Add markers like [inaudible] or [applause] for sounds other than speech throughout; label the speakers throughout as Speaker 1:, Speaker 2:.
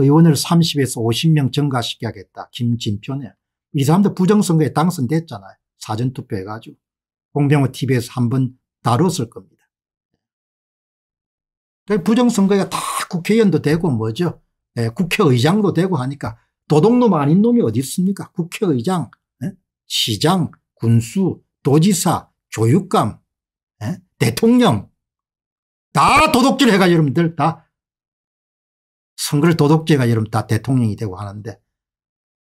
Speaker 1: 의원을 30에서 50명 증가시켜야겠다. 김진표네. 이 사람들 부정선거에 당선됐잖아요. 사전투표 해가지고. 공병호 TV에서 한 번 다뤘을 겁니다. 그 부정선거가 다 국회의원도 되고 뭐죠. 예, 국회의장도 되고 하니까 도둑놈 아닌 놈이 어디 있습니까? 국회의장, 예? 시장, 군수, 도지사, 교육감, 예? 대통령 다 도둑질 해가지고 여러분들 다 선거를 도덕제가여러면다 대통령이 되고 하는데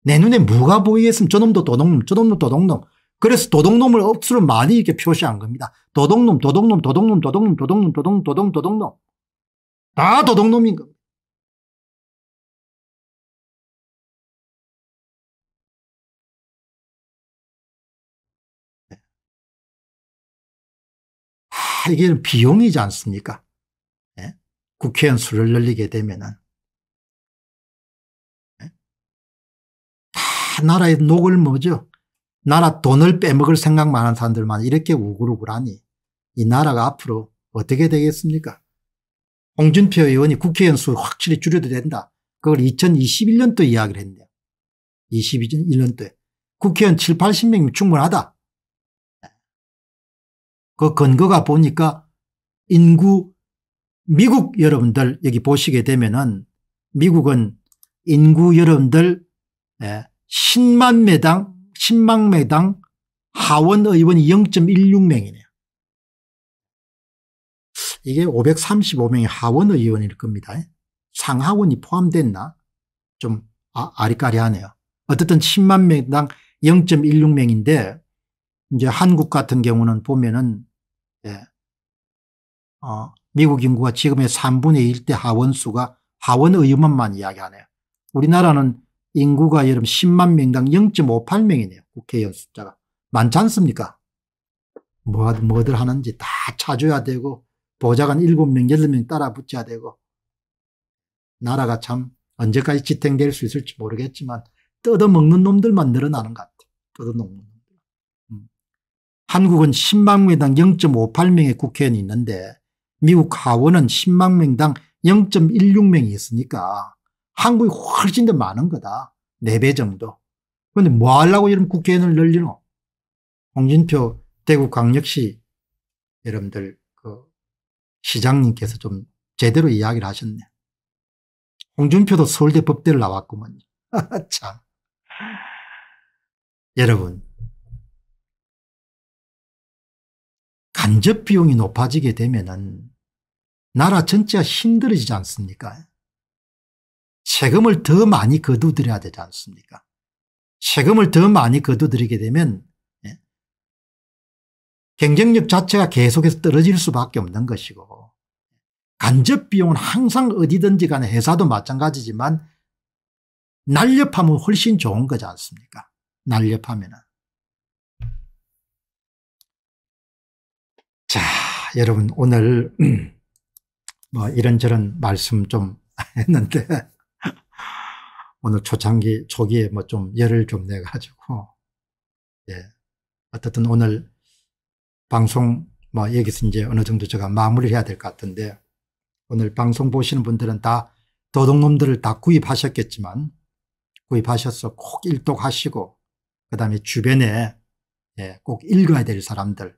Speaker 1: 내 눈에 뭐가 보이겠으면 저놈도 도덕놈 저놈도 도덕놈 그래서 도덕놈을 억수로 많이 이렇게 표시한 겁니다. 도덕놈도덕놈도덕놈도덕놈도덕놈도덕놈도덕놈도덕놈다도덕놈인 겁니다. 아, 이게 비용이지 않습니까? 예? 국회의원 수를 늘리게 되면은 나라의 녹을 뭐죠? 나라 돈을 빼먹을 생각 많은 사람들만 이렇게 우글우글하니 이 나라가 앞으로 어떻게 되겠습니까? 홍준표 의원이 국회의원 수를 확실히 줄여도 된다. 그걸 2021년도 이야기를 했는데 22년도에 국회의원 7, 80명이면 충분하다. 그 근거가 보니까 인구 미국 여러분들 여기 보시게 되면은 미국은 인구 여러분들 예, 10만 매당 10만 매당 하원 의원이 0.16명이네요. 이게 535명의 하원 의원일 겁니다. 상하원이 포함됐나? 좀 아, 리까리하네요 어쨌든 10만 명당 0.16명인데 이제 한국 같은 경우는 보면은 예. 어, 미국 인구가 지금의 3분의 1대 하원수가 하원 의원만 이야기하네요. 우리나라는 인구가 여러분 10만 명당 0.58명이네요. 국회의원 숫자가. 많지 않습니까? 뭐, 뭐들 하는지 다 찾아야 되고, 보좌관 7명, 8명 따라 붙여야 되고, 나라가 참 언제까지 지탱될 수 있을지 모르겠지만, 뜯어먹는 놈들만 늘어나는 것 같아요. 뜯어먹는 놈들. 음. 한국은 10만 명당 0.58명의 국회의원이 있는데, 미국 하원은 10만 명당 0.16명이 있으니까, 한국이 훨씬 더 많은 거다. 4배 정도. 그런데 뭐 하려고 이런 국회의원을 늘리노? 홍진표 대구 광역시 여러분들 그 시장님께서 좀 제대로 이야기를 하셨네. 홍준표도 서울대 법대를 나왔구먼. [laughs] 참. 여러분 간접 비용이 높아지게 되면 은 나라 전체가 힘들어지지 않습니까? 세금을 더 많이 거두들여야 되지 않습니까? 세금을 더 많이 거두들이게 되면 예, 경쟁력 자체가 계속해서 떨어질 수밖에 없는 것이고 간접 비용은 항상 어디든지 간에 회사도 마찬가지지만 날렵하면 훨씬 좋은 거지 않습니까? 날렵하면은. 자, 여러분 오늘 [clears throat] 뭐 이런저런 말씀 좀 [laughs] 했는데 오늘 초창기, 초기에 뭐좀 열을 좀 내가지고, 예. 어쨌든 오늘 방송 뭐 여기서 이제 어느 정도 제가 마무리 해야 될 것 같은데 오늘 방송 보시는 분들은 다 도둑놈들을 다 구입하셨겠지만 구입하셔서 꼭 일독하시고 그 다음에 주변에 예, 꼭 읽어야 될 사람들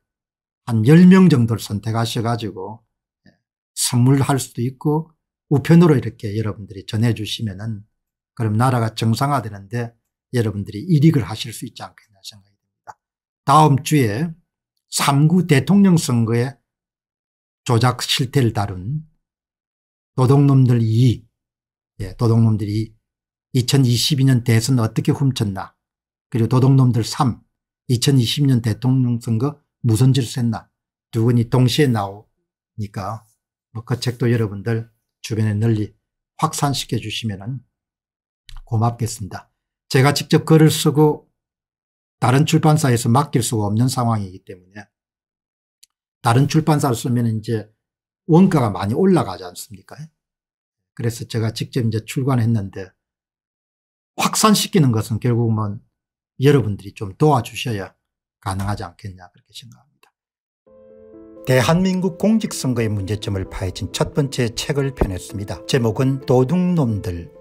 Speaker 1: 한 10명 정도를 선택하셔가지고 예, 선물할 수도 있고 우편으로 이렇게 여러분들이 전해주시면은 그럼 나라가 정상화되는데 여러분들이 이익을 하실 수 있지 않겠나 생각이 듭니다. 다음 주에 3구 대통령 선거의 조작 실태를 다룬 도둑놈들 2, 예, 도둑놈들이 2022년 대선 어떻게 훔쳤나 그리고 도둑놈들 3, 2020년 대통령 선거 무슨 짓을 했나 두 권이 동시에 나오니까 뭐그 책도 여러분들 주변에 널리 확산시켜 주시면 고맙겠습니다. 제가 직접 글을 쓰고 다른 출판사에서 맡길 수가 없는 상황이기 때문에 다른 출판사를 쓰면 이제 원가가 많이 올라가지 않습니까? 그래서 제가 직접 이제 출간했는데 확산시키는 것은 결국은 여러분들이 좀 도와주셔야 가능하지 않겠냐 그렇게 생각합니다. 대한민국 공직선거의 문제점을 파헤친 첫 번째 책을 펴냈습니다. 제목은 도둑놈들